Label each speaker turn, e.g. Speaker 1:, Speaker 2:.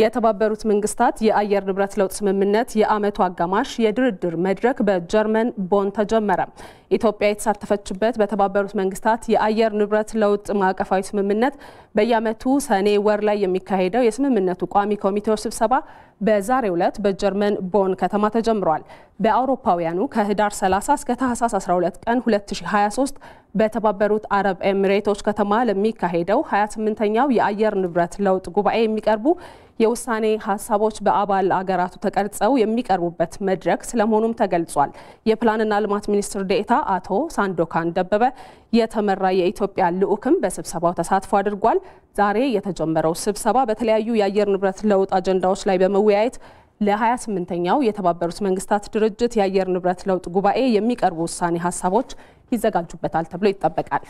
Speaker 1: የተባበሩት መንግስታት የአየር ንብረት ለውጥ ስምምነት የአመቱ አጋማሽ የድርድር መድረክ በጀርመን ቦን ተጀመረ። ኢትዮጵያ የተሳተፈችበት በተባበሩት መንግስታት የአየር ንብረት ለውጥ ማዕቀፋዊ ስምምነት በየአመቱ ሰኔ ወር ላይ የሚካሄደው የስምምነቱ ቋሚ ኮሚቴዎች ስብሰባ በዛሬው ዕለት በጀርመን ቦን ከተማ ተጀምሯል። በአውሮፓውያኑ ከህዳር 30 እስከ ታህሳስ 12 ቀን 2023 በተባበሩት አረብ ኤሚሬቶች ከተማ ለሚካሄደው 28ኛው የአየር ንብረት ለውጥ ጉባኤ የሚቀርቡ የውሳኔ ሀሳቦች በአባል አገራቱ ተቀርጸው የሚቀርቡበት መድረክ ስለመሆኑም ተገልጿል። የፕላንና ልማት ሚኒስትር ዴኤታ አቶ ሳንዶካን ደበበ የተመራ የኢትዮጵያ ልዑክም በስብሰባው ተሳትፎ አድርጓል። ዛሬ የተጀመረው ስብሰባ በተለያዩ የአየር ንብረት ለውጥ አጀንዳዎች ላይ በመወያየት ለ28ኛው የተባበሩት መንግስታት ድርጅት የአየር ንብረት ለውጥ ጉባኤ የሚቀርቡ ውሳኔ ሀሳቦች ይዘጋጁበታል ተብሎ ይጠበቃል።